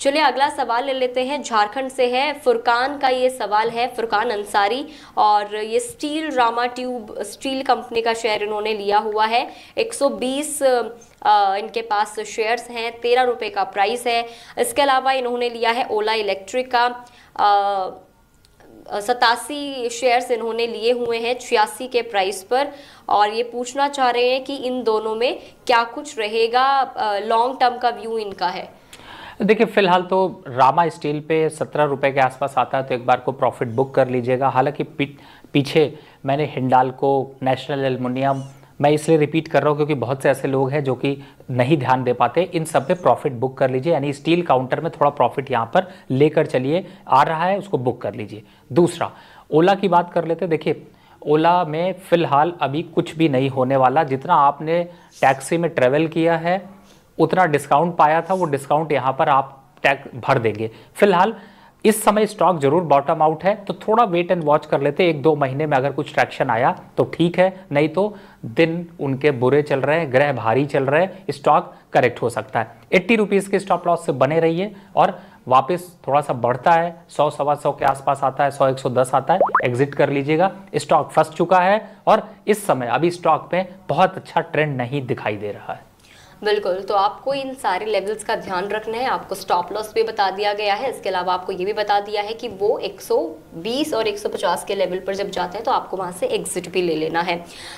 चलिए अगला सवाल ले लेते हैं झारखंड से है फुरकान का ये सवाल है फुरकान अंसारी और ये steel Rama tube steel company का शेयर इन्होंने लिया हुआ है 120 इनके पास शेयर्स हैं तेरह रुपये का प्राइस है इसके अलावा इन्होंने लिया है ओला इलेक्ट्रिक का सतासी शेयर्स इन्होंने लिए हुए हैं छियासी के प्राइस पर और ये पूछना चाह रहे हैं कि इन दोनों में क्या कुछ रहेगा लॉन्ग टर्म का व्यू इनका है देखिए फिलहाल तो रामा स्टील पे सत्रह रुपये के आसपास आता है तो एक बार को प्रॉफिट बुक कर लीजिएगा हालांकि पीछे मैंने हिंडाल को नेशनल एलमोनियम मैं इसलिए रिपीट कर रहा हूँ क्योंकि बहुत से ऐसे लोग हैं जो कि नहीं ध्यान दे पाते इन सब पे प्रॉफिट बुक कर लीजिए यानी स्टील काउंटर में थोड़ा प्रॉफिट यहाँ पर लेकर चलिए आ रहा है उसको बुक कर लीजिए दूसरा ओला की बात कर लेते देखिए ओला में फ़िलहाल अभी कुछ भी नहीं होने वाला जितना आपने टैक्सी में ट्रेवल किया है उतना डिस्काउंट पाया था वो डिस्काउंट यहाँ पर आप टैक भर देंगे फिलहाल इस समय स्टॉक जरूर बॉटम आउट है तो थोड़ा वेट एंड वॉच कर लेते एक दो महीने में अगर कुछ ट्रैक्शन आया तो ठीक है नहीं तो दिन उनके बुरे चल रहे हैं ग्रह भारी चल रहे हैं स्टॉक करेक्ट हो सकता है एट्टी रुपीज़ के स्टॉप लॉस से बने रहिए और वापस थोड़ा सा बढ़ता है सौ सवा सौ के आसपास आता है सौ एक सौ दस आता है एग्जिट कर लीजिएगा स्टॉक फंस चुका है और इस समय अभी स्टॉक में बहुत अच्छा ट्रेंड नहीं दिखाई दे रहा है बिल्कुल तो आपको इन सारे लेवल्स का ध्यान रखना है आपको स्टॉप लॉस भी बता दिया गया है इसके अलावा आपको ये भी बता दिया है कि वो 120 और 150 के लेवल पर जब जाते हैं तो आपको वहाँ से एग्जिट भी ले लेना है